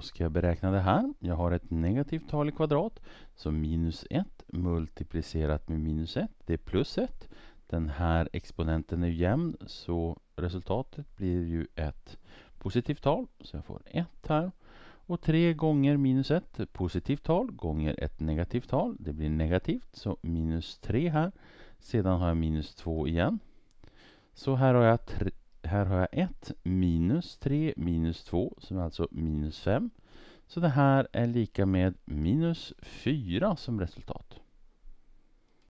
Då ska jag beräkna det här. Jag har ett negativt tal i kvadrat. Så minus 1 multiplicerat med minus 1, det är plus 1. Den här exponenten är jämn, så resultatet blir ju ett positivt tal. Så jag får 1 här. Och 3 gånger minus 1, positivt tal, gånger ett negativt tal. Det blir negativt, så minus 3 här. Sedan har jag minus 2 igen. Så här har jag här har jag 1 minus 3 minus 2 som är alltså minus 5. Så det här är lika med minus 4 som resultat.